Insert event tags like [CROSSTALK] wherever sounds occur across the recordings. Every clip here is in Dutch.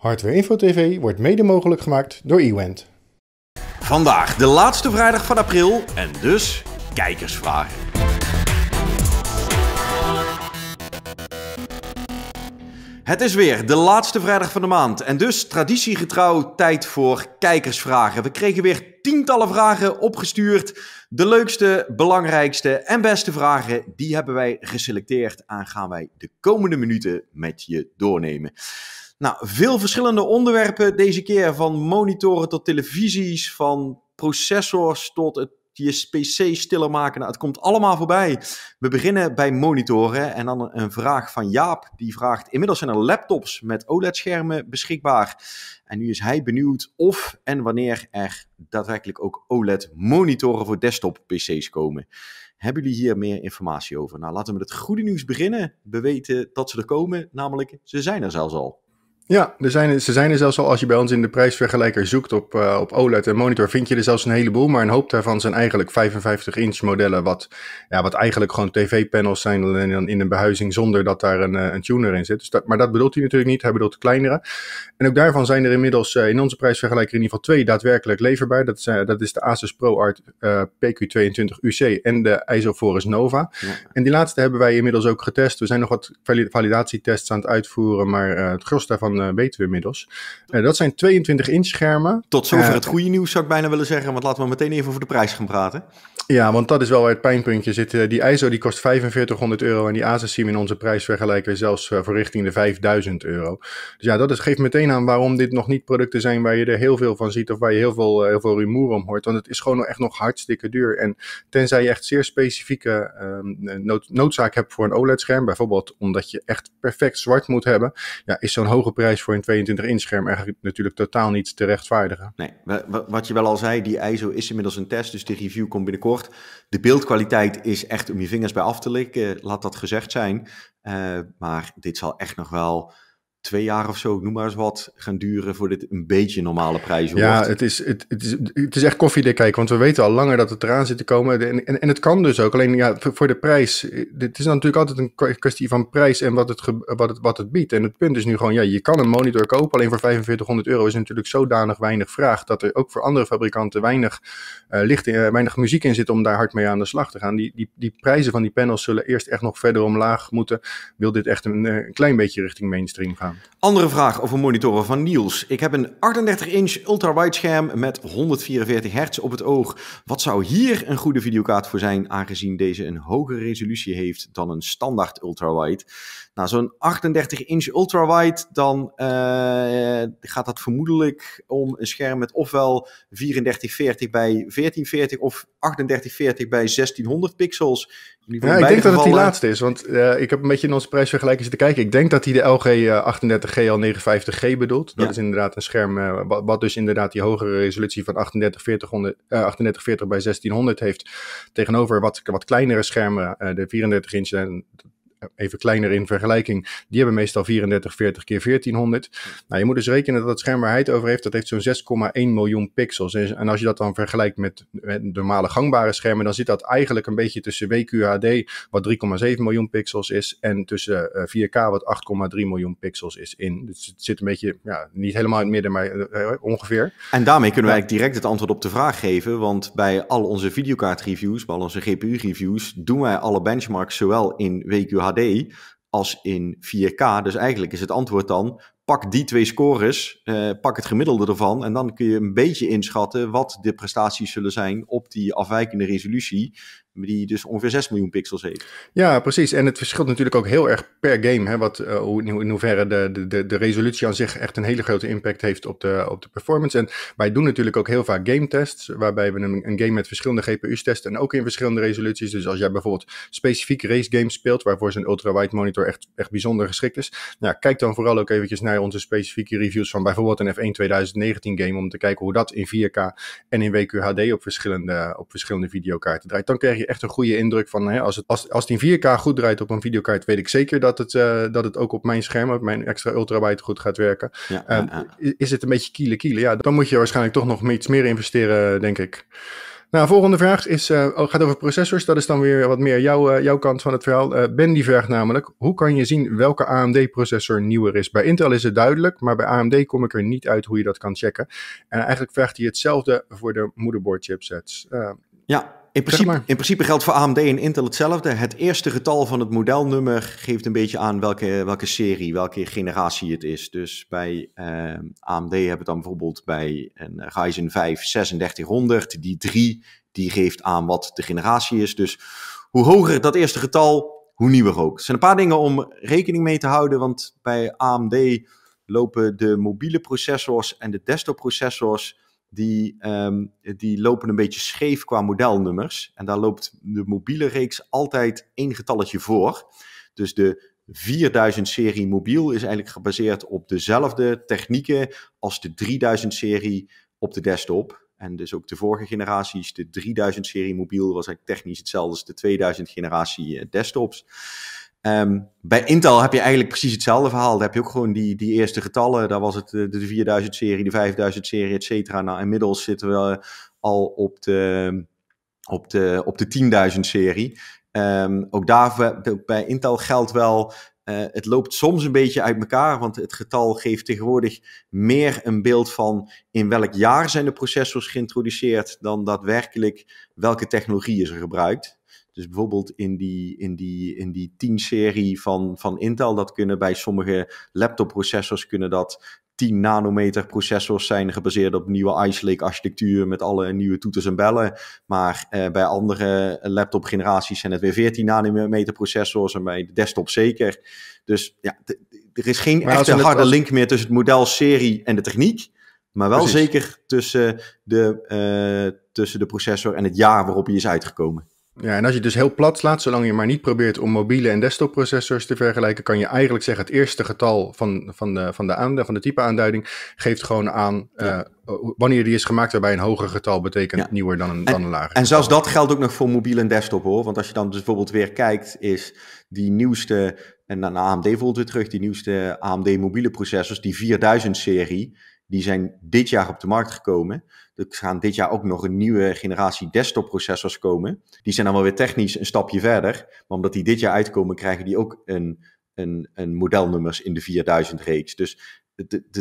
Hardware Info TV wordt mede mogelijk gemaakt door Ewent. Vandaag de laatste vrijdag van april en dus kijkersvragen. Het is weer de laatste vrijdag van de maand en dus traditiegetrouw tijd voor kijkersvragen. We kregen weer tientallen vragen opgestuurd. De leukste, belangrijkste en beste vragen, die hebben wij geselecteerd en gaan wij de komende minuten met je doornemen. Nou, veel verschillende onderwerpen deze keer. Van monitoren tot televisies, van processors tot het je PC stiller maken. Nou, het komt allemaal voorbij. We beginnen bij monitoren en dan een vraag van Jaap. Die vraagt: Inmiddels zijn er laptops met OLED-schermen beschikbaar. En nu is hij benieuwd of en wanneer er daadwerkelijk ook OLED-monitoren voor desktop-PC's komen. Hebben jullie hier meer informatie over? Nou, laten we met het goede nieuws beginnen. We weten dat ze er komen, namelijk ze zijn er zelfs al. Ja, er zijn, ze zijn er zelfs al, als je bij ons in de prijsvergelijker zoekt op, eh, op OLED en monitor, vind je er zelfs een heleboel. Maar een hoop daarvan zijn eigenlijk 55-inch modellen, wat, ja, wat eigenlijk gewoon tv-panels zijn en dan in een behuizing zonder dat daar een, eh, een tuner in zit. Dus maar dat bedoelt hij natuurlijk niet, hij bedoelt de kleinere. En ook daarvan zijn er inmiddels eh, in onze prijsvergelijker in ieder geval twee daadwerkelijk leverbaar. Dat is, dat is de Asus ProArt PQ22 UC en de ISOForus Nova. En die laatste hebben wij inmiddels ook getest. We zijn nog wat validatietests aan het uitvoeren, maar het gros daarvan daarvan eh, weten we inmiddels. Eh, dat zijn 22 inch schermen. Tot zover eh, het goede nieuws zou ik bijna willen zeggen, want laten we meteen even over de prijs gaan praten. Ja, want dat is wel waar het pijnpuntje Die ISO die kost 4500 euro en die ASUS zien we in onze prijs vergelijken zelfs voor richting de 5000 euro. Dus ja, dat is, geeft meteen aan waarom dit nog niet producten zijn waar je er heel veel van ziet of waar je heel veel, heel veel rumoer om hoort. Want het is gewoon echt nog hartstikke duur. En tenzij je echt zeer specifieke ehm, noodzaak hebt voor een OLED-scherm, bijvoorbeeld omdat je echt perfect zwart moet hebben, ja, is zo'n hoge prijs voor een 22 inscherm, scherm eigenlijk natuurlijk totaal niet te rechtvaardigen. Nee, wat je wel al zei, die ISO is inmiddels een test, dus die review komt binnenkort. De beeldkwaliteit is echt om je vingers bij af te likken, laat dat gezegd zijn. Eh, maar dit zal echt nog wel twee jaar of zo, noem maar eens wat, gaan duren voor dit een beetje normale prijs wordt. Ja, het is, het, het, is, het is echt koffiedik kijken, want we weten al langer dat het eraan zit te komen. En, en, en het kan dus ook, alleen ja, voor de prijs. Het eh, is natuurlijk altijd een kwestie van prijs en wat het, wat, het, wat het biedt. En het punt is nu gewoon, ja, je kan een monitor kopen, alleen voor 4500 euro is natuurlijk zodanig weinig vraag dat er ook voor andere fabrikanten weinig, eh, licht, in, eh, weinig muziek in zit om daar hard mee aan de slag te gaan. Die, die, die prijzen van die panels zullen eerst echt nog verder omlaag moeten, wil dit echt een, een klein beetje richting mainstream gaan. Andere vraag over monitoren van Niels. Ik heb een 38-inch scherm met 144 hertz op het oog. Wat zou hier een goede videokaart voor zijn, aangezien deze een hogere resolutie heeft dan een standaard ultrawide? Nou, zo'n 38 inch ultrawide, dan eh, gaat dat vermoedelijk om een scherm met ofwel 3440 bij 1440 of 3840 bij 1600 pixels. ja, ik denk dat het die laatste is, want eh, ik heb een beetje in onze prijsvergelijking zitten kijken. Ik denk dat hij de LG 38G eh, al 950G bedoelt. Dat is inderdaad een scherm wat, dus inderdaad die hogere resolutie van 3840 3840 bij 1600 heeft. Tegenover wat, wat kleinere schermen, de 34 inch en even kleiner in vergelijking, die hebben meestal 34, 40 keer 1400. Nou, je moet dus rekenen dat het scherm waar hij het over heeft, dat heeft zo'n 6,1 miljoen pixels. En, als je dat dan vergelijkt met, met, normale gangbare schermen, dan zit dat eigenlijk een beetje tussen WQHD, wat 3,7 miljoen pixels is, en tussen 4K, eh, wat 8,3 miljoen pixels is in. Dus het zit een beetje, ja, niet helemaal in het midden, maar eh, eh, ongeveer. En daarmee kunnen wij direct het antwoord op de vraag geven, want bij al onze videokaartreviews, bij al onze GPU-reviews, doen wij alle benchmarks zowel in WQHD als in 4K. Dus eigenlijk is het antwoord dan: pak die twee scores, eh, pak het gemiddelde ervan. En dan kun je een beetje inschatten wat de prestaties zullen zijn op die afwijkende resolutie die dus ongeveer 6 miljoen pixels heeft. Ja, precies. En het verschilt natuurlijk ook heel erg per game. Hè, wat, eh, in hoeverre de, de, de resolutie aan zich echt een hele grote impact heeft op de, op de performance. En wij doen natuurlijk ook heel vaak game tests, waarbij we een, game met verschillende GPU's testen en ook in verschillende resoluties. Dus als jij bijvoorbeeld specifiek race games speelt, waarvoor zo'n ultra-wide monitor echt, echt bijzonder geschikt is. Nou, kijk dan vooral ook eventjes naar onze specifieke reviews van bijvoorbeeld een F1 2019 game, om te kijken hoe dat in 4K en in WQHD op verschillende, op verschillende videokaarten draait. Dan krijg je echt een goede indruk van. Hè, als, het, als, als die 4K goed draait op een videokaart, weet ik zeker dat het, eh, dat het ook op mijn scherm, op mijn extra ultrawide goed gaat werken. Ja, eh, Is, het een beetje kielen kielen? Ja, dan moet je waarschijnlijk toch nog iets meer investeren, denk ik. Nou, volgende vraag is, uh, gaat over processors. Dat is dan weer wat meer jouw, jouw kant van het verhaal. ben die vraagt namelijk, hoe kan je zien welke AMD-processor nieuwer is? Bij Intel is het duidelijk, maar bij AMD kom ik er niet uit hoe je dat kan checken. En eigenlijk vraagt hij hetzelfde voor de moederboard chipsets. ja, in principe, in principe geldt voor AMD en Intel hetzelfde. Het eerste getal van het modelnummer geeft een beetje aan welke, welke serie, welke generatie het is. Dus bij eh, AMD hebben we dan bijvoorbeeld bij een Ryzen 5 3600. Die 3 die geeft aan wat de generatie is. Dus hoe hoger dat eerste getal, hoe nieuwer ook. Er zijn een paar dingen om rekening mee te houden, want bij AMD lopen de mobiele processors en de desktop processors die, ehm, die lopen een beetje scheef qua modelnummers. En daar loopt de mobiele reeks altijd één getalletje voor. Dus de 4000-serie mobiel is eigenlijk gebaseerd op dezelfde technieken als de 3000-serie op de desktop. En dus ook de vorige generaties, de 3000-serie mobiel was eigenlijk technisch hetzelfde als de 2000-generatie eh, desktops. Ehm, bij Intel heb je eigenlijk precies hetzelfde verhaal. Daar heb je ook gewoon die, die eerste getallen. Daar was het eh, de, 4000-serie, de 5000-serie, et cetera. Nou, inmiddels zitten we al op de, op de, op de 10.000-serie. Ehm, ook daar bij Intel geldt wel... Eh, het loopt soms een beetje uit elkaar, want het getal geeft tegenwoordig meer een beeld van in welk jaar zijn de processors geïntroduceerd dan daadwerkelijk welke technologie is er gebruikt. Dus bijvoorbeeld in die, in die, in die 10-serie van, van Intel, dat kunnen bij sommige laptopprocessors kunnen dat 10 nanometer processors zijn gebaseerd op nieuwe Ice Lake architectuur met alle nieuwe toeters en bellen. Maar eh, bij andere laptop generaties zijn het weer 14 nanometer processors en bij de desktop zeker. Dus ja, er is geen echte harde link meer tussen het model serie en de techniek. Maar wel zeker tussen de, eh, tussen de processor en het jaar waarop hij is uitgekomen. Ja, en als je dus heel plat slaat, zolang je maar niet probeert om mobiele en desktopprocessors te vergelijken, kan je eigenlijk zeggen het eerste getal van, van, de, van, de, aande van de type aanduiding geeft gewoon aan eh, wanneer die is gemaakt, waarbij een hoger getal betekent nieuwer dan een, dan een lager. En zelfs dat geldt ook nog voor mobiel en desktop hoor. Want als je dan dus bijvoorbeeld weer kijkt, is die nieuwste, en dan AMD voelt weer terug, die nieuwste AMD mobiele processors, die 4000 serie die zijn dit jaar op de markt gekomen. Er gaan dit jaar ook nog een nieuwe generatie desktop processors komen. Die zijn dan wel weer technisch een stapje verder. Maar omdat die dit jaar uitkomen, krijgen die ook een, een, een modelnummers in de 4000 reeks. Dus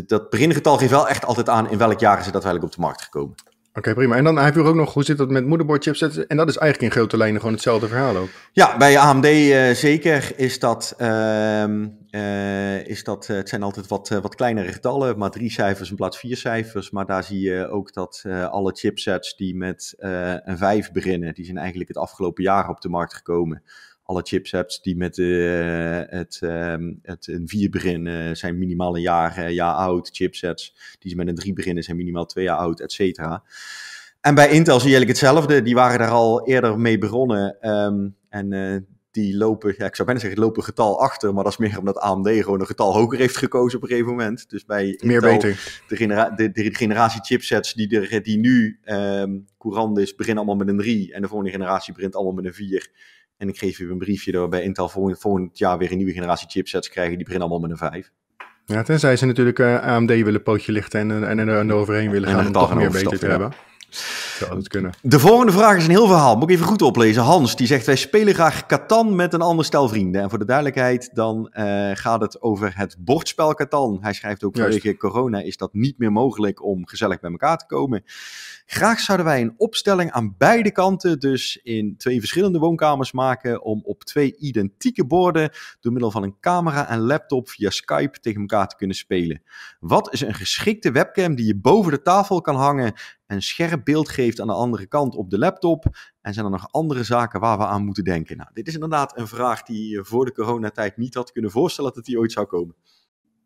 dat begingetal geeft wel echt altijd aan in welk jaar ze dat eigenlijk op de markt gekomen. Oké, prima. En dan hebben we ook nog, hoe zit dat met moederbordchips? En dat is eigenlijk in grote lijnen gewoon hetzelfde verhaal ook. Ja, bij AMD eh, zeker is dat, ehm, eh, is dat eh, het zijn altijd wat, wat kleinere getallen, maar drie cijfers in plaats vier cijfers. Maar daar zie je ook dat alle chipsets die met een vijf beginnen, die zijn eigenlijk het afgelopen jaar op de markt gekomen alle chipsets die met eh, het, ehm, het een 4 beginnen zijn minimaal een jaar, eh, jaar oud. Chipsets die met een 3 beginnen zijn minimaal twee jaar oud, et cetera. En bij Intel zie je eigenlijk hetzelfde. Die waren daar al eerder mee begonnen. Ehm, en eh, die lopen, ja, ik zou bijna zeggen, lopen getal achter. Maar dat is meer omdat AMD gewoon een getal hoger heeft gekozen op een gegeven moment. Dus bij Intel, beter. De, genera de, generatie chipsets die, die nu ehm, courant is, beginnen allemaal met een 3. En de volgende generatie begint allemaal met een 4. En ik geef u een briefje door bij Intel volgend, volgend jaar weer een nieuwe generatie chipsets krijgen. Die beginnen allemaal met een 5. Ja, tenzij ze natuurlijk eh, AMD willen pootje lichten en, er en, willen gaan en om toch meer beter te hebben. De volgende vraag is een heel verhaal. Moet ik even goed oplezen. Hans, die zegt, wij spelen graag Catan met een ander stel vrienden. En voor de duidelijkheid, dan eh, gaat het over het bordspel Catan. Hij schrijft ook, vanwege corona is dat niet meer mogelijk om gezellig bij elkaar te komen. Graag zouden wij een opstelling aan beide kanten, dus in twee verschillende woonkamers maken, om op twee identieke borden door middel van een camera en laptop via Skype tegen elkaar te kunnen spelen. Wat is een geschikte webcam die je boven de tafel kan hangen een scherp beeld geeft aan de andere kant op de laptop? En zijn er nog andere zaken waar we aan moeten denken? Nou, dit is inderdaad een vraag die je voor de coronatijd niet had kunnen voorstellen dat die ooit zou komen.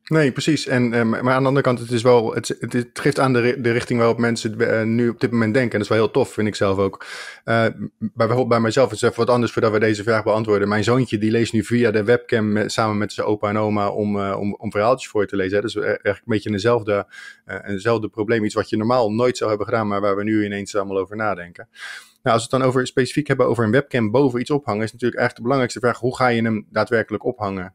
Nee, precies. En, eh, maar aan de andere kant, het, is wel, het, het geeft aan de, de richting waarop mensen eh, nu op dit moment denken. En dat is wel heel tof, vind ik zelf ook. Uh, bijvoorbeeld bij mijzelf, het is even wat anders voordat we deze vraag beantwoorden. Mijn zoontje die leest nu via de webcam samen met zijn opa en oma om, om, om verhaaltjes voor te lezen. Dat is eigenlijk een beetje eenzelfde, eenzelfde probleem. Iets wat je normaal nooit zou hebben gedaan, maar waar we nu ineens allemaal over nadenken. Nou, als we het dan over, specifiek hebben over een webcam boven iets ophangen, is natuurlijk eigenlijk de belangrijkste vraag: hoe ga je hem daadwerkelijk ophangen?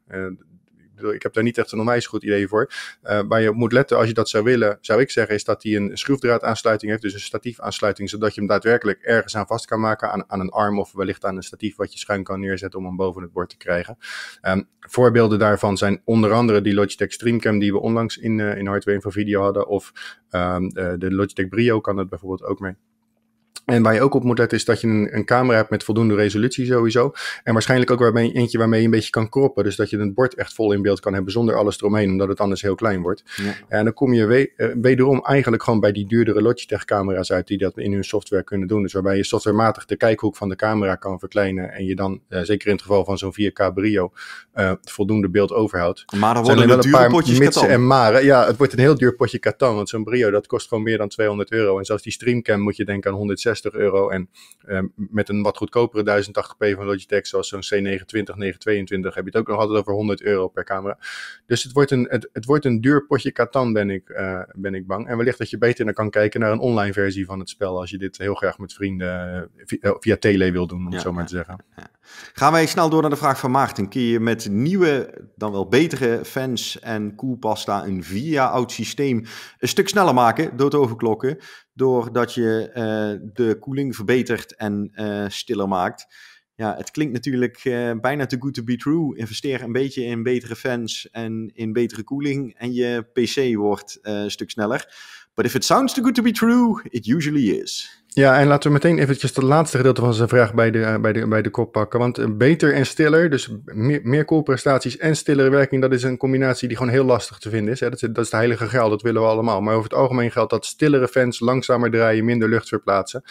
ik heb daar niet echt een onwijs goed idee voor. waar eh, waar je moet letten, als je dat zou willen, zou ik zeggen, is dat hij een schroefdraadaansluiting heeft, dus een statiefaansluiting, zodat je hem daadwerkelijk ergens aan vast kan maken, aan, aan een arm of wellicht aan een statief wat je schuin kan neerzetten om hem boven het bord te krijgen. Ehm, voorbeelden daarvan zijn onder andere die Logitech Streamcam die we onlangs in, eh, in Hardware Info Video hadden, of ehm, eh, de Logitech Brio kan dat bijvoorbeeld ook mee. En waar je ook op moet letten is dat je een, een, camera hebt met voldoende resolutie sowieso. En waarschijnlijk ook waarmee, eentje waarmee je een beetje kan kroppen. Dus dat je het bord echt vol in beeld kan hebben zonder alles eromheen. Omdat het anders heel klein wordt. En dan kom je eh, wederom eigenlijk gewoon bij die duurdere Logitech camera's uit. Die dat in hun software kunnen doen. Dus waarbij je softwarematig de kijkhoek van de camera kan verkleinen. En je dan, eh, zeker in het geval van zo'n 4K brio, eh, voldoende beeld overhoudt. Maar dan worden wel een paar potjes mitsen en maren. Ja, het wordt een heel duur potje katan. Want zo'n brio dat kost gewoon meer dan 200 euro. En zelfs die streamcam moet je denken aan 160 euro. En ehm, met een wat goedkopere 1080p van Logitech, zoals zo'n C920, 922, heb je het ook nog altijd over 100 euro per camera. Dus het wordt een, het, het wordt een duur potje katan, ben ik, eh, ben ik bang. En wellicht dat je beter naar kan kijken naar een online versie van het spel, als je dit heel graag met vrienden eh, eh, via, tele wil doen, om zo maar te zeggen. Gaan wij snel door naar de vraag van Maarten. Kun je met nieuwe, dan wel betere fans en koelpasta een via oud systeem een stuk sneller maken door te overklokken? doordat je eh, de koeling verbetert en eh, stiller maakt. Ja, het klinkt natuurlijk eh, bijna te good to be true. Investeer een beetje in betere fans en in betere koeling en je PC wordt een stuk sneller. But if it sounds too good to be true, it usually is. Ja, en laten we meteen eventjes het laatste gedeelte van zijn vraag bij de, eh, bij de, bij de kop pakken. Want eh, beter en stiller, dus meer, meer en stillere werking, dat is een combinatie die gewoon heel lastig te vinden is. Dat, is. dat is de heilige graal, dat willen we allemaal. Maar over het algemeen geldt dat stillere fans langzamer draaien, minder lucht verplaatsen.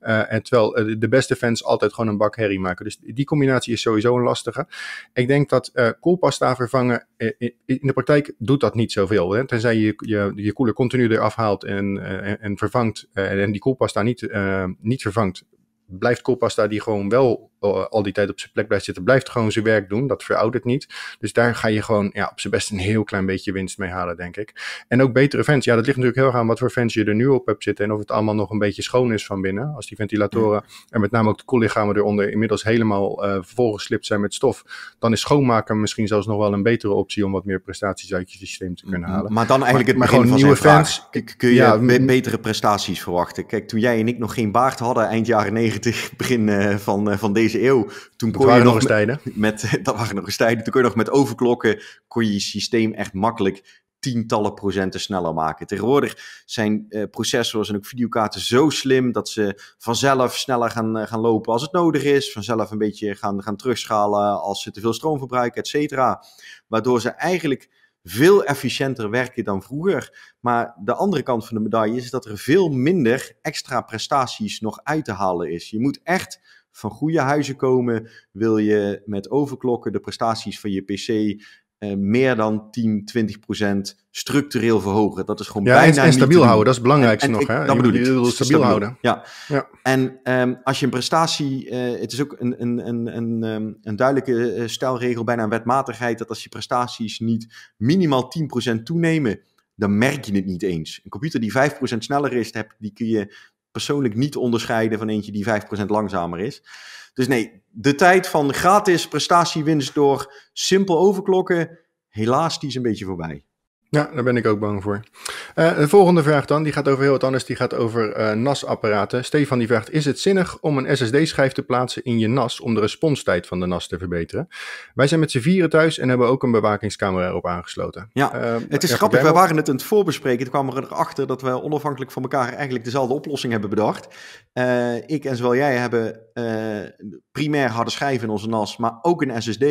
Eh, en terwijl de beste fans altijd gewoon een bak herrie maken. Dus die combinatie is sowieso een lastige. Ik denk dat uh, koelpasta vervangen in de praktijk doet dat niet zoveel. Hè? Tenzij je je, je koeler continu eraf haalt en, en vervangt en die koelpasta niet Ehm, niet vervangt, blijft koolpasta die gewoon wel al die tijd op zijn plek blijft zitten, blijft gewoon zijn werk doen. Dat veroudert niet. Dus daar ga je gewoon ja, op zijn best een heel klein beetje winst mee halen, denk ik. En ook betere fans. Ja, dat ligt natuurlijk heel erg aan wat voor fans je er nu op hebt zitten. En of het allemaal nog een beetje schoon is van binnen. Als die ventilatoren en met name ook de koellichamen eronder inmiddels helemaal uh, eh, volgeslipt zijn met stof. Dan is schoonmaken misschien zelfs nog wel een betere optie om wat meer prestaties uit je systeem te kunnen mm-hmm. halen. Maar dan eigenlijk het maar, gewoon nieuwe fans. Kun je mm-hmm. betere prestaties verwachten? Kijk, toen jij en ik nog geen baard hadden eind jaren 90, begin eh, van, eh, van deze eeuw. Toen dat kon waren je nog eens tijden. [LAUGHS] Met, dat waren nog eens tijden. Toen kon je nog met overklokken, kon je je systeem echt makkelijk tientallen procenten sneller maken. Tegenwoordig zijn eh, processors en ook videokaarten zo slim dat ze vanzelf sneller gaan, eh, gaan lopen als het nodig is, vanzelf een beetje gaan, gaan terugschalen als ze te veel stroom verbruiken, et cetera. Waardoor ze eigenlijk veel efficiënter werken dan vroeger. Maar de andere kant van de medaille is dat er veel minder extra prestaties nog uit te halen is. Je moet echt van goede huizen komen, wil je met overklokken de prestaties van je PC eh, meer dan 10, 20 structureel verhogen. Dat is gewoon ja, bijna. En, en stabiel houden, dat is het belangrijkste nog. hè? dat bedoel ik. Stabiel, stabiel, houden. Ja. ja. En ehm, als je een prestatie. Eh, het is ook een, een, een, een, ehm, een duidelijke eh, stelregel, bijna een wetmatigheid, dat als je prestaties niet minimaal 10 toenemen. Dan merk je het niet eens. Een computer die 5% sneller is, die kun je persoonlijk niet onderscheiden van eentje die 5% langzamer is. Dus nee, de tijd van gratis prestatiewinst door simpel overklokken, helaas, die is een beetje voorbij. Ja, daar ben ik ook bang voor. Eh, de volgende vraag dan, die gaat over heel wat anders. Die gaat over uh, NAS-apparaten. Stefan die vraagt, is het zinnig om een SSD-schijf te plaatsen in je NAS om de responstijd van de NAS te verbeteren? Wij zijn met z'n vieren thuis en hebben ook een bewakingscamera erop aangesloten. Ja, eh, het is grappig. Wij waren het aan het voorbespreken. Toen kwamen erachter dat we onafhankelijk van elkaar eigenlijk dezelfde oplossing hebben bedacht. ik en zowel jij hebben primair harde schijven in onze NAS, maar ook een SSD.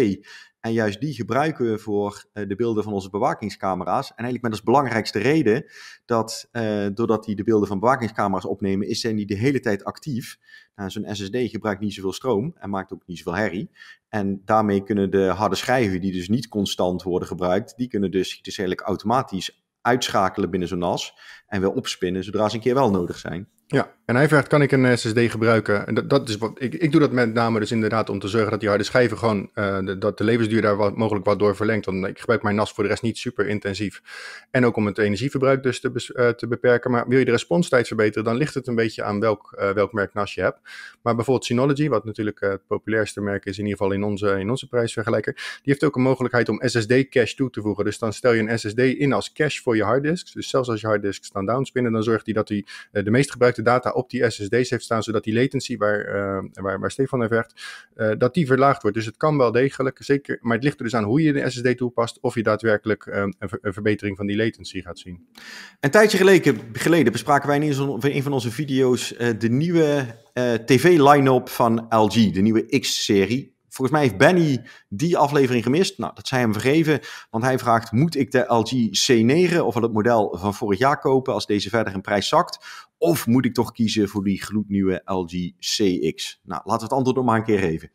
En juist die gebruiken we voor eh, de beelden van onze bewakingscamera's. En eigenlijk met als belangrijkste reden dat eh, doordat die de beelden van bewakingscamera's opnemen, is, zijn die de hele tijd actief. Nou, zo'n SSD gebruikt niet zoveel stroom en maakt ook niet zoveel herrie. En daarmee kunnen de harde schijven, die dus niet constant worden gebruikt, die kunnen dus, dus eigenlijk automatisch uitschakelen binnen zo'n NAS en weer opspinnen zodra ze een keer wel nodig zijn. Ja, en hij vraagt, kan ik een eh, SSD gebruiken? dat, dat is wat, ik, ik doe dat met name dus inderdaad om te zorgen dat die harde schijven gewoon, eh, dat de levensduur daar wat, mogelijk wat door verlengt. Want ik gebruik mijn NAS voor de rest niet super intensief. En ook om het energieverbruik dus te, eh, te beperken. Maar wil je de responstijd verbeteren, dan ligt het een beetje aan welk, welk merk NAS je hebt. Maar bijvoorbeeld Synology, wat natuurlijk het populairste merk is, in ieder geval in onze, in onze prijsvergelijker, die heeft ook een mogelijkheid om SSD cache toe te voegen. Dus dan stel je een SSD in als cache voor je harddisks. Dus zelfs als je harddisks staan downspinnen, dan zorgt hij dat hij de meest gebruikte data op die SSD's heeft staan, zodat die latency waar, eh, waar, waar Stefan naar vecht, eh, dat die verlaagd wordt. Dus het kan wel degelijk, zeker, maar het ligt er dus aan hoe je de SSD toepast, of je daadwerkelijk eh, een, een, verbetering van die latency gaat zien. Een tijdje geleden bespraken wij in een van onze video's de nieuwe tv-line-up van LG, de nieuwe X-serie volgens mij heeft Benny die aflevering gemist. Nou, dat zij hem vergeven, want hij vraagt: moet ik de LG C9 of het model van vorig jaar kopen als deze verder in prijs zakt? Of moet ik toch kiezen voor die gloednieuwe LG CX? Nou, laten we het antwoord nog maar een keer geven.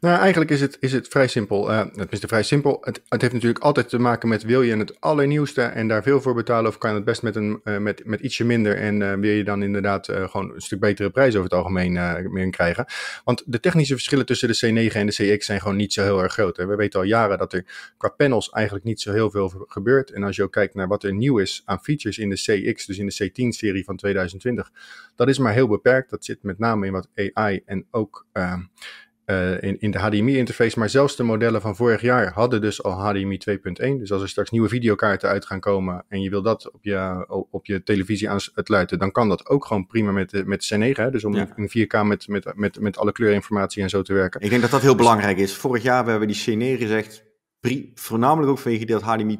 Nou, eigenlijk is het, is het vrij simpel. het eh, is vrij simpel. Het, heeft natuurlijk altijd te maken met wil je het allernieuwste en daar veel voor betalen of kan het best met, een, eh, met, met ietsje minder en eh, wil je dan inderdaad gewoon een stuk betere prijs over het algemeen meer krijgen. Want de technische verschillen tussen de C9 en de CX zijn gewoon niet zo heel erg groot. Hè. We weten al jaren dat er qua panels eigenlijk niet zo heel veel gebeurt. En als je ook kijkt naar wat er nieuw is aan features in de CX, dus in de C10-serie van 2020, dat is maar heel beperkt. Dat zit met name in wat AI en ook ehm, eh, in, in de HDMI-interface. Maar zelfs de modellen van vorig jaar hadden dus al HDMI 2.1. Dus als er straks nieuwe videokaarten uit gaan komen en je wil dat op je, op je televisie aansluiten, dan kan dat ook gewoon prima met, met C9. Hè? Dus om in 4K met, met, met, met alle kleurinformatie en zo te werken. Ik denk dat dat heel dus- belangrijk is. Vorig jaar hebben we die C9 gezegd, voornamelijk ook vanwege dat HDMI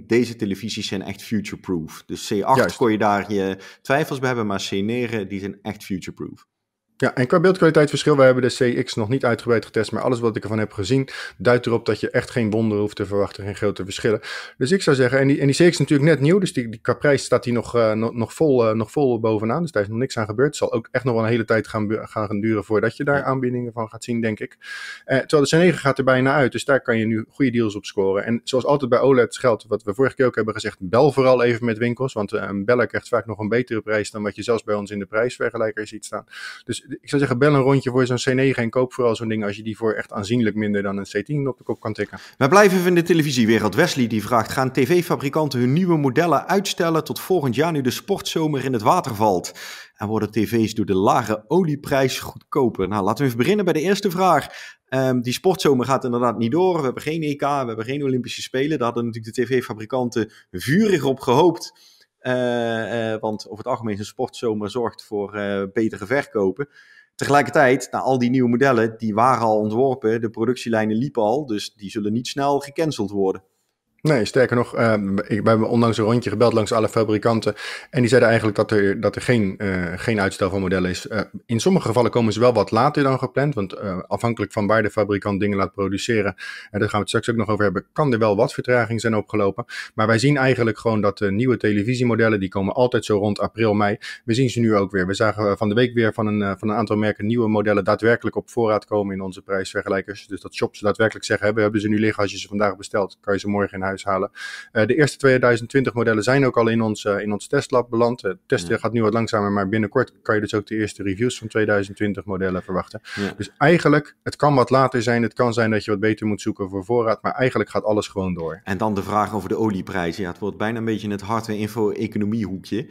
2.1, deze televisies zijn echt future-proof. Dus C8 kon je daar je twijfels bij hebben, maar C9, die zijn echt future-proof. Ja, en qua beeldkwaliteit verschil, we hebben de CX nog niet uitgebreid getest, maar alles wat ik ervan heb gezien duidt erop dat je echt geen wonder hoeft te verwachten, geen grote verschillen. Dus ik zou zeggen, en die, en die CX is natuurlijk net nieuw, dus die, die qua prijs staat die nog, eh, nog, vol, eh, nog vol bovenaan, dus daar is nog niks aan gebeurd. Het zal ook echt nog wel een hele tijd gaan, gaan duren voordat je daar aanbiedingen van gaat zien, denk ik. Uh, terwijl de C9 gaat er bijna uit, dus daar kan je nu goede deals op scoren. En zoals altijd bij OLED geldt, wat we vorige keer ook hebben gezegd, bel vooral even met winkels, want een beller krijgt vaak nog een betere prijs dan wat je zelfs bij ons in de prijsvergelijker ziet staan. Dus ik zou zeggen, bel een rondje voor zo'n C9 en koop vooral zo'n ding als je die voor echt aanzienlijk minder dan een C10 op de kop kan tikken. We blijven even in de televisiewereld. Wesley die vraagt, gaan tv-fabrikanten hun nieuwe modellen uitstellen tot volgend jaar nu de sportzomer in het water valt? En worden tv's door de lage olieprijs goedkoper? Nou, laten we even beginnen bij de eerste vraag. Ehm, die sportzomer gaat inderdaad niet door. We hebben geen EK, we hebben geen Olympische Spelen. Daar hadden natuurlijk de tv-fabrikanten vurig op gehoopt. Eh, eh, want over het algemeen is sport sportzomer zorgt voor eh, betere verkopen. Tegelijkertijd, nou, al die nieuwe modellen, die waren al ontworpen, de productielijnen liepen al, dus die zullen niet snel gecanceld worden. Nee, sterker nog, uh, ik, we hebben onlangs een rondje gebeld langs alle fabrikanten. En die zeiden eigenlijk dat er, dat er geen, eh, geen uitstel van modellen is. Ehm, in sommige gevallen komen ze wel wat later dan gepland. Want eh, afhankelijk van waar de fabrikant dingen laat produceren. En daar gaan we het straks ook nog over hebben. Kan er wel wat vertraging zijn opgelopen. Maar wij zien eigenlijk gewoon dat de nieuwe televisiemodellen. die komen altijd zo rond april, mei. We zien ze nu ook weer. We zagen van de week weer van een, eh, van een aantal merken nieuwe modellen. daadwerkelijk op voorraad komen in onze prijsvergelijkers. Dus dat shops daadwerkelijk zeggen: hebben, hebben ze nu liggen. Als je ze vandaag bestelt, kan je ze morgen in huis halen. Eh, de eerste 2020 modellen zijn ook al in ons, eh, in ons testlab beland. Het eh, testen gaat nu wat langzamer, maar binnenkort kan je dus ook de eerste reviews van 2020 modellen verwachten. Dus eigenlijk, het kan wat later zijn. Het kan zijn dat je wat beter moet zoeken voor voorraad, maar eigenlijk gaat alles gewoon door. En dan de vraag over de olieprijzen. Ja, het wordt bijna een beetje het hardware-info-economie hoekje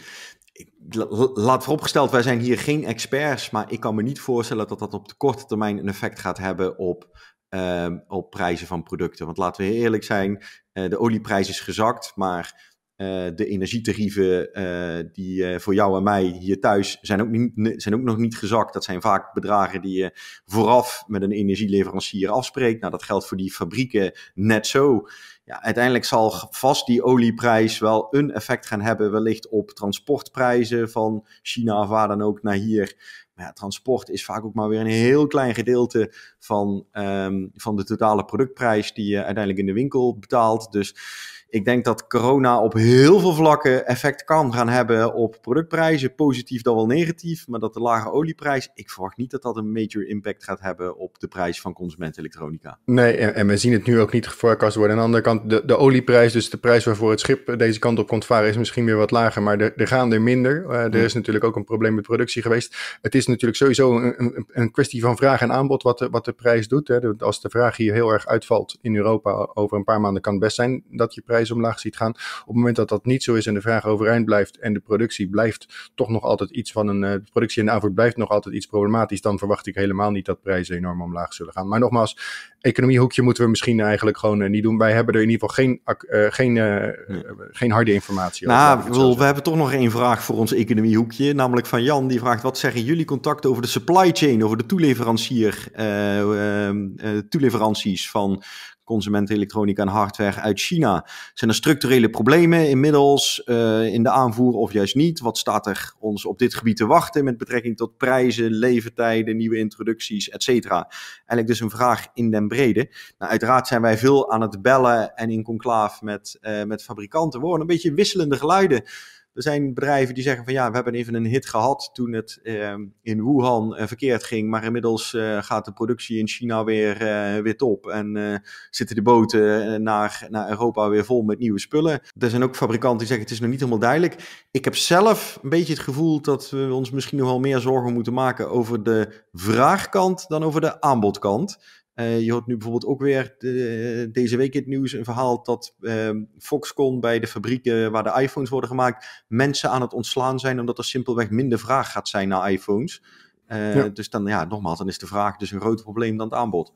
laat vooropgesteld, wij zijn hier geen experts, maar ik kan me niet voorstellen dat dat op de korte termijn een effect gaat hebben op Ehm, op prijzen van producten. Want laten we eerlijk zijn, eh, de olieprijs is gezakt, maar eh, de energietarieven eh, die voor jou en mij hier thuis zijn ook, niet, zijn ook nog niet gezakt. Dat zijn vaak bedragen die je vooraf met een energieleverancier afspreekt. Nou, dat geldt voor die fabrieken net zo. Ja, uiteindelijk zal vast die olieprijs wel een effect gaan hebben, wellicht op transportprijzen van China of waar dan ook naar hier. Maar ja, transport is vaak ook maar weer een heel klein gedeelte van, ehm, van de totale productprijs die je uiteindelijk in de winkel betaalt. Dus ik denk dat corona op heel veel vlakken effect kan gaan hebben op productprijzen. Positief dan wel negatief. Maar dat de lage olieprijs, ik verwacht niet dat dat een major impact gaat hebben op de prijs van consumentenelektronica. Nee, en, en we zien het nu ook niet geforecast worden. Aan de andere kant, de, de olieprijs, dus de prijs waarvoor het schip deze kant op komt varen, is misschien weer wat lager. Maar er, er gaan er minder. Eh, er hmm. is natuurlijk ook een probleem met productie geweest. Het is natuurlijk sowieso een, een, kwestie van vraag en aanbod wat de, wat de prijs doet. Hè. Als de vraag hier heel erg uitvalt in Europa over een paar maanden, kan het best zijn dat je prijs omlaag ziet gaan. Op het moment dat dat niet zo is en de vraag overeind blijft en de productie blijft toch nog altijd iets van een, eh, de productie en de blijft nog altijd iets problematisch, dan verwacht ik helemaal niet dat prijzen enorm omlaag zullen gaan. Maar nogmaals, economiehoekje moeten we misschien eigenlijk gewoon eh, niet doen. Wij hebben er in ieder geval geen, eh, geen, geen harde informatie nou, over. Nou, we hebben toch nog één vraag voor ons economiehoekje, namelijk van Jan. Die vraagt, wat zeggen jullie contacten over de supply chain, over de toeleverancier, uh, toeleveranties van consumentenelektronica en hardware uit China. Zijn er structurele problemen inmiddels eh, in de aanvoer of juist niet? Wat staat er ons op dit gebied te wachten met betrekking tot prijzen, levertijden, nieuwe introducties, et cetera? Eigenlijk dus een vraag in den brede. Nou, uiteraard zijn wij veel aan het bellen en in conclave met, eh, met fabrikanten. Worden een beetje wisselende geluiden. Er zijn bedrijven die zeggen van ja, we hebben even een hit gehad toen het ehm, in Wuhan eh, verkeerd ging. Maar inmiddels eh, gaat de productie in China weer, eh, weer top. En zitten de boten naar, naar Europa weer vol met nieuwe spullen. Er zijn ook fabrikanten die zeggen het is nog niet helemaal duidelijk. Ik heb zelf een beetje het gevoel dat we ons misschien nog wel meer zorgen moeten maken over de vraagkant dan over de aanbodkant. Eh, je hoort nu bijvoorbeeld ook weer deze week in het nieuws een verhaal dat uh, Foxconn bij de fabrieken waar de iPhones worden gemaakt, mensen aan het ontslaan zijn omdat er simpelweg minder vraag gaat zijn naar iPhones. Eh, dus dan, ja, nogmaals, dan is de vraag dus een groot probleem dan het aanbod.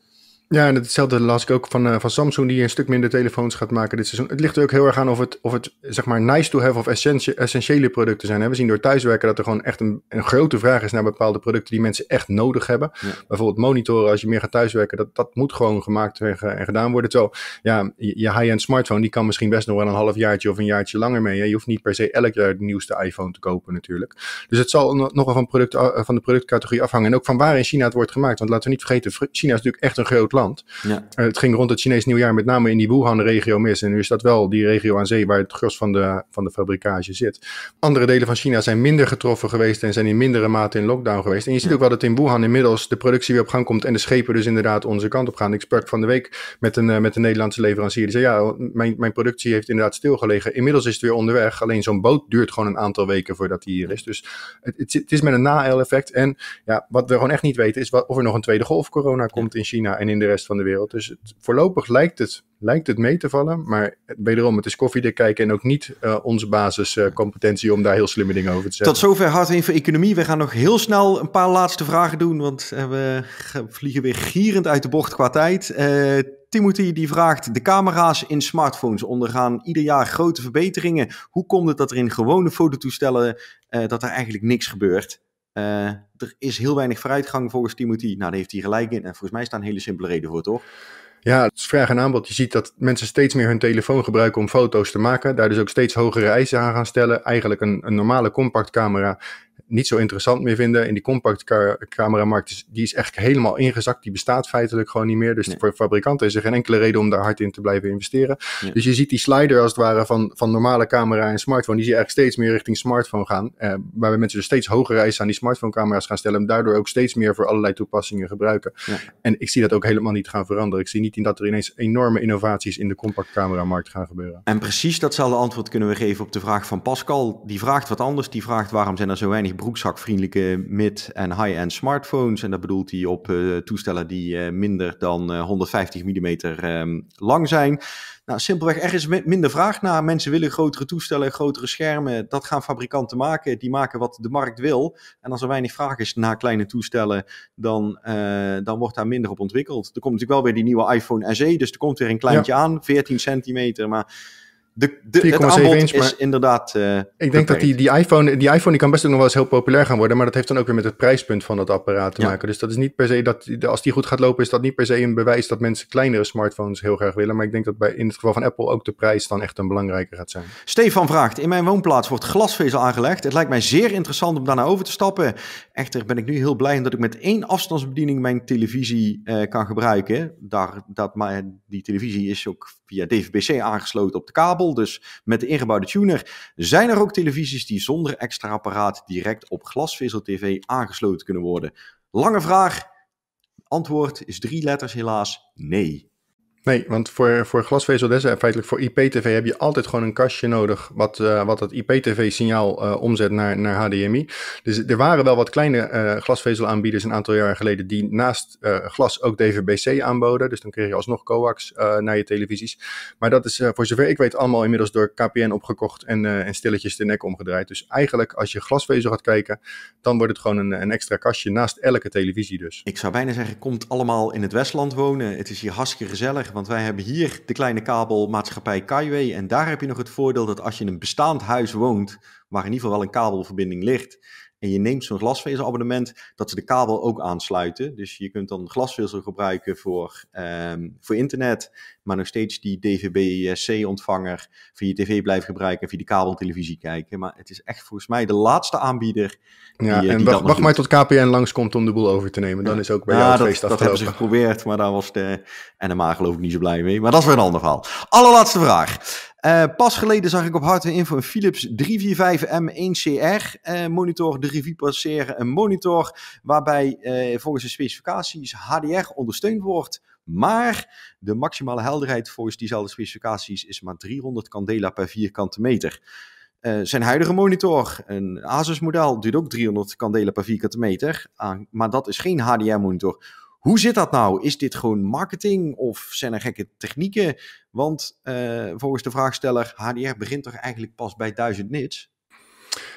Ja, en hetzelfde las ik ook van, eh, van Samsung, die een stuk minder telefoons gaat maken dit seizoen. Het ligt er ook heel erg aan of het, of het zeg maar nice to have of essentiële producten zijn. Hè? We zien door thuiswerken dat er gewoon echt een, een grote vraag is naar bepaalde producten die mensen echt nodig hebben. Bijvoorbeeld monitoren, als je meer gaat thuiswerken, dat, dat moet gewoon gemaakt en, gedaan worden. Zo, ja, je, high-end smartphone, die kan misschien best nog wel een half jaartje of een jaartje langer mee. Hè? Je hoeft niet per se elk jaar de nieuwste iPhone te kopen natuurlijk. Dus het zal nogal van, product, eh, van de productcategorie afhangen en ook van waar in China het wordt gemaakt. Want laten we niet vergeten, China is natuurlijk echt een groot land. Ja. Eh, het ging rond het Chinees nieuwjaar met name in die Wuhan-regio mis. En nu is dat wel die regio aan zee waar het gros van de, van de fabrikage zit. Andere delen van China zijn minder getroffen geweest en zijn in mindere mate in lockdown geweest. En je ziet ook wel dat in Wuhan inmiddels de productie weer op gang komt en de schepen dus inderdaad onze kant op gaan. Ik sprak van de week met een, eh, met een Nederlandse leverancier. Die zei ja, mijn, mijn productie heeft inderdaad stilgelegen. Inmiddels is het weer onderweg. Alleen zo'n boot duurt gewoon een aantal weken voordat die hier is. Dus het, het, is met een na effect En ja, wat we gewoon echt niet weten is of er nog een tweede golf corona komt in China en in de rest van de wereld. Dus het, voorlopig lijkt het, lijkt het mee te vallen. Maar wederom, het is koffiedik kijken en ook niet eh, onze basiscompetentie om daar heel slimme dingen over te zeggen. Tot zover hard in voor economie. We gaan nog heel snel een paar laatste vragen doen, want eh, we vliegen weer gierend uit de bocht qua tijd. Eh, Timothy die vraagt: De camera's in smartphones ondergaan ieder jaar grote verbeteringen. Hoe komt het dat er in gewone fototoestellen eh, dat er eigenlijk niks gebeurt? Eh, er is heel weinig vooruitgang volgens Timothy. Nou, daar heeft hij gelijk in. En volgens mij staan hele simpele reden voor, toch? Ja, het is vraag en aanbod. Je ziet dat mensen steeds meer hun telefoon gebruiken om foto's te maken. Daar dus ook steeds hogere eisen aan gaan stellen. Eigenlijk een, een normale compactcamera niet zo interessant meer vinden. in die compact cameramarkt is, die is echt helemaal ingezakt. Die bestaat feitelijk gewoon niet meer. Dus nee. voor fabrikanten is er geen enkele reden om daar hard in te blijven investeren. Dus je ziet die slider als het ware van, van normale camera en smartphone. Die zie je eigenlijk steeds meer richting smartphone gaan. Eh, waarbij mensen dus steeds hogere eisen aan die smartphone camera's gaan stellen. En daardoor ook steeds meer voor allerlei toepassingen gebruiken. En ik zie dat ook helemaal niet gaan veranderen. Ik zie niet in dat er ineens enorme innovaties in de compact markt gaan gebeuren. En precies datzelfde antwoord kunnen we geven op de vraag van Pascal. Die vraagt wat anders. Die vraagt waarom zijn er zo weinig broekzakvriendelijke mid- en high-end smartphones. En dat bedoelt hij op eh, toestellen die eh, minder dan 150 eh, mm ehm, lang zijn. Nou, simpelweg, er is minder vraag naar. Mensen willen grotere toestellen, grotere schermen. Dat gaan fabrikanten maken. Die maken wat de markt wil. En als er weinig vraag is naar kleine toestellen, dan, dan wordt daar minder op ontwikkeld. Er komt natuurlijk wel weer die nieuwe iPhone SE, dus er komt weer een kleintje aan, 14 centimeter. Maar de, het aanbod is inderdaad. Eh, ik denk dat die, die iPhone, die iPhone die kan best ook nog wel eens heel populair gaan worden. Maar dat heeft dan ook weer met het prijspunt van dat apparaat te maken. Dus dat is niet per se dat als die goed gaat lopen, is dat niet per se een bewijs dat mensen kleinere smartphones heel graag willen. Maar ik denk dat bij, in het geval van Apple ook de prijs dan echt een belangrijke gaat zijn. Stefan vraagt: In mijn woonplaats wordt glasvezel aangelegd. Het lijkt mij zeer interessant om daarna over te stappen. Echter ben ik nu heel blij dat ik met één afstandsbediening mijn televisie eh, kan gebruiken. Daar, dat, maar die televisie is ook via DVB-C aangesloten op de kabel dus met de ingebouwde tuner. Zijn er ook televisies die zonder extra apparaat direct op glasvezel TV aangesloten kunnen worden? Lange vraag. Antwoord is drie letters helaas nee. Nee, want voor, voor glasvezel en eh, feitelijk voor IPTV heb je altijd gewoon een kastje nodig wat, uh, wat dat IPTV-signaal eh, omzet naar, naar HDMI. Dus er waren wel wat kleine uh, glasvezelaanbieders een aantal jaren geleden die naast glas ook DVB-C aanboden. Dus dan kreeg je alsnog coax naar je televisies. Maar dat is voor zover ik weet allemaal inmiddels door KPN opgekocht en, en stilletjes de nek omgedraaid. Dus eigenlijk als je glasvezel gaat kijken, dan wordt het gewoon een, een extra kastje naast elke televisie dus. Ik zou bijna zeggen, komt allemaal in het Westland wonen. Het is hier hartstikke gezellig. Want wij hebben hier de kleine kabelmaatschappij Kaiway. En daar heb je nog het voordeel dat als je in een bestaand huis woont, waar in ieder geval wel een kabelverbinding ligt, en je neemt zo'n glasvezelabonnement dat ze de kabel ook aansluiten. Dus je kunt dan glasvezel gebruiken voor, ehm, voor internet, maar nog steeds die DVB-C-ontvanger via je tv blijven gebruiken en via de kabeltelevisie kijken. Maar het is echt volgens mij de laatste aanbieder. Die, ja, eh, wacht, maar tot KPN langskomt om de boel over te nemen. Dan is ook bij jou ja, het dat, Dat hebben ze geprobeerd, maar daar was de NMA geloof ik niet zo blij mee. Maar dat is weer een ander verhaal. Allerlaatste vraag. Uh, pas geleden zag ik op Hardware Info een Philips 345M1CR eh, monitor de revue passeren. Een monitor waarbij eh, volgens de specificaties HDR ondersteund wordt. Maar de maximale helderheid volgens diezelfde specificaties is maar 300 candela per vierkante meter. zijn huidige monitor, een Asus model, duurt ook 300 candela per vierkante meter. Ah, maar dat is geen HDR monitor. Hoe zit dat nou? Is dit gewoon marketing of zijn er gekke technieken? Want eh, volgens de vraagsteller, HDR begint toch eigenlijk pas bij 1000 nits?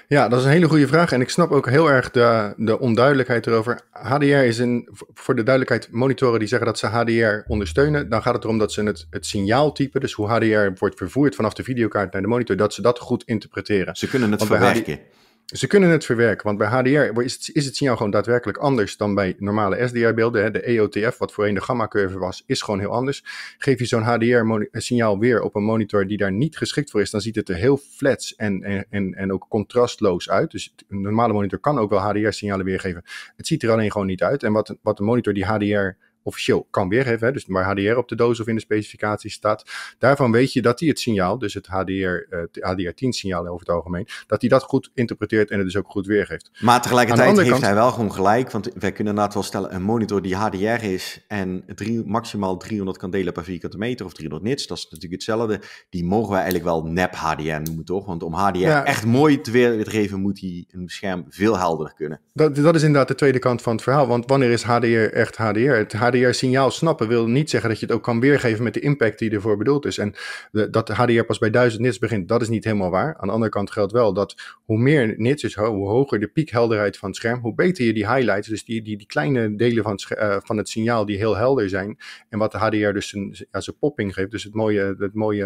Ja, dat is een hele goede vraag. En ik snap ook heel erg de, de onduidelijkheid erover. HDR is een, voor de duidelijkheid, monitoren die zeggen dat ze HDR ondersteunen. Dan gaat het erom dat ze het, het signaaltype, dus hoe HDR wordt vervoerd vanaf de videokaart naar de monitor, dat ze dat goed interpreteren. Ze kunnen het Want verwerken. Ze kunnen het verwerken, want bij HDR is het, is het signaal gewoon daadwerkelijk anders dan bij normale SDR-beelden. De EOTF, wat voorheen de gamma-curve was, is gewoon heel anders. Geef je zo'n HDR-signaal eh, weer op een monitor die daar niet geschikt voor is, dan ziet het er heel flats en, en, en, en ook contrastloos uit. Dus een normale monitor kan ook wel HDR-signalen weergeven. Het ziet er alleen gewoon niet uit. En wat, wat een monitor die HDR officieel kan weergeven, dus maar HDR op de doos of in de specificatie staat, daarvan weet je dat hij het signaal, dus het HDR, uh, eh, HDR10 signaal over het algemeen, dat hij dat goed interpreteert en het dus ook goed weergeeft. Maar tegelijkertijd heeft hij wel gewoon gelijk, want wij kunnen inderdaad wel stellen, een monitor die HDR is en drie, maximaal 300 kan delen per vierkante meter of 300 nits, dat is natuurlijk hetzelfde, die mogen wij eigenlijk wel nep HDR noemen toch? Want om HDR echt mooi te weergeven moet hij een scherm veel helderder kunnen. Dat, dat is inderdaad de tweede kant van het verhaal, want wanneer is HDR echt HDR? Het HDR HDR-signaal snappen wil niet zeggen dat je het ook kan weergeven met de impact die ervoor bedoeld is. En de, dat HDR pas bij 1000 nits begint, dat is niet helemaal waar. Aan de andere kant geldt wel dat hoe meer nits is, hoe hoger de piekhelderheid van het scherm, hoe beter je die highlights, dus die, die, die kleine delen van het, eh, van het signaal die heel helder zijn. En wat de HDR dus zijn, ja, popping geeft, dus het mooie, het mooie,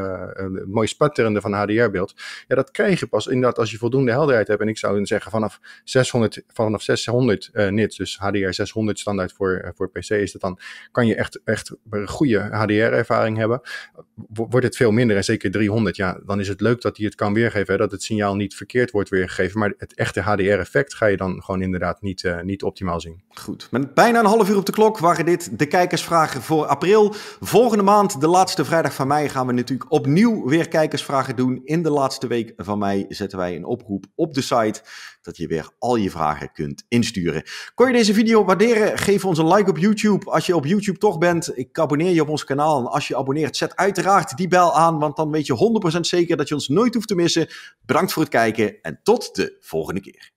uh, het van HDR-beeld. Ja, dat krijg je pas inderdaad als je voldoende helderheid hebt. En ik zou dan zeggen vanaf 600, vanaf 600 eh, nits, dus HDR 600 standaard voor, voor PC is dat dan kan je echt, echt een goede HDR-ervaring hebben. Wordt het veel minder en zeker 300, ja, dan is het leuk dat hij het kan weergeven. dat het signaal niet verkeerd wordt weergegeven. Maar het echte HDR-effect ga je dan gewoon inderdaad niet, eh, niet optimaal zien. Goed. Met bijna een half uur op de klok waren dit de kijkersvragen voor april. Volgende maand, de laatste vrijdag van mei, gaan we natuurlijk opnieuw weer kijkersvragen doen. In de laatste week van mei zetten wij een oproep op de site dat je weer al je vragen kunt insturen. Kon je deze video waarderen? Geef ons een like op YouTube als je als je op YouTube toch bent, ik abonneer je op ons kanaal. En als je abonneert, zet uiteraard die bel aan, want dan weet je 100% zeker dat je ons nooit hoeft te missen. Bedankt voor het kijken en tot de volgende keer.